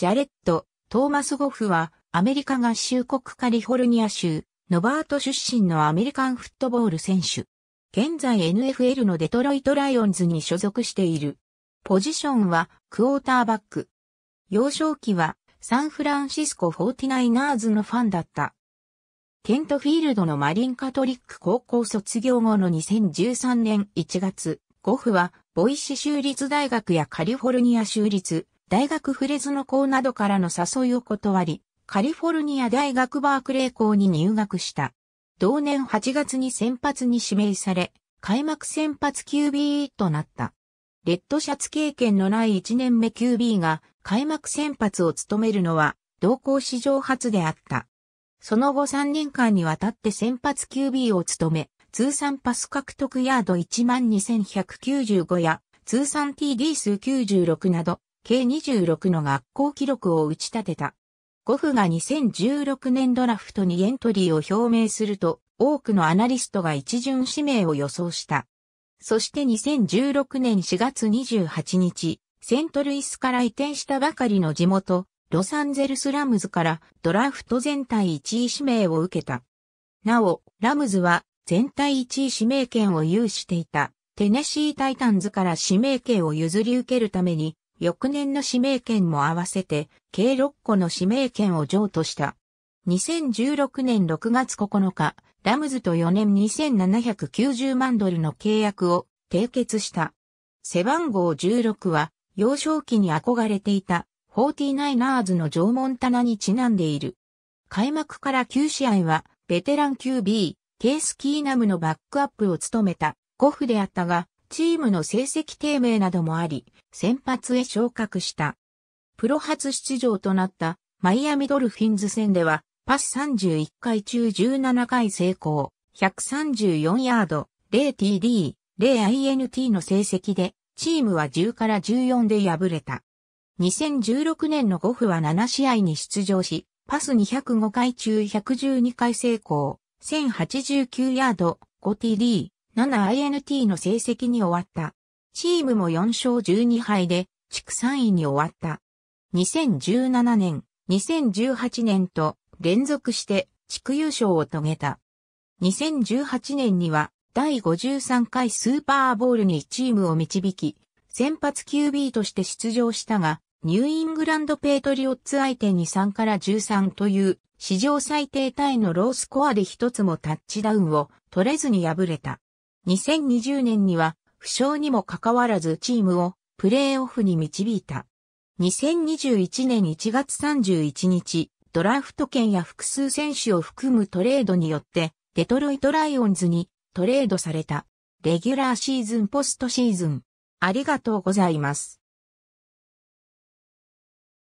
ジャレット・トーマス・ゴフは、アメリカ合衆国カリフォルニア州、ノバート出身のアメリカンフットボール選手。現在 NFL のデトロイトライオンズに所属している。ポジションはクォーターバック。幼少期はサンフランシスコフォーティナイナーズのファンだった。ケントフィールドのマリンカトリック高校卒業後の2013年1月、ゴフはボイシ州立大学やカリフォルニア州立大学フレズノ校などからの誘いを断り、カリフォルニア大学バークレー校に入学した。同年8月に先発に指名され、開幕先発 QB となった。レッドシャツ経験のない1年目 QB が開幕先発を務めるのは同校史上初であった。その後3年間にわたって先発 QB を務め、通算パス獲得ヤード12195や通算 TD 数96など計26の学校記録を打ち立てた。ゴフが2016年ドラフトにエントリーを表明すると、多くのアナリストが一巡指名を予想した。そして2016年4月28日、セントルイスから移転したばかりの地元、ロサンゼルスラムズからドラフト全体1位指名を受けた。なお、ラムズは全体1位指名権を有していたテネシータイタンズから指名権を譲り受けるために翌年の指名権も合わせて、計6個の指名権を譲渡した。2016年6月9日、ラムズと4年2790万ドルの契約を締結した。背番号16は、幼少期に憧れていた、4 9ナーズの縄文棚にちなんでいる。開幕から9試合は、ベテラン QB、ケース・キーナムのバックアップを務めた、ゴフであったが、チームの成績低迷などもあり、先発へ昇格した。プロ初出場となったマイアミドルフィンズ戦では、パス31回中17回成功、134ヤード、0TD、0INT の成績で、チームは10から14で敗れた。2016年のゴフは7試合に出場し、パス205回中112回成功、1089ヤード、5TD、7INT の成績に終わった。チームも4勝12敗で、地区3位に終わった。2017年、2018年と連続して地区優勝を遂げた。2018年には第53回スーパーボールにチームを導き、先発 QB として出場したが、ニューイングランドペイトリオッツ相手に3から13という史上最低タイのロースコアで一つもタッチダウンを取れずに敗れた。2020年には、負傷にもかかわらずチームをプレーオフに導いた。2021年1月31日、ドラフト権や複数選手を含むトレードによって、デトロイトライオンズにトレードされた。レギュラーシーズンポストシーズン。ありがとうございます。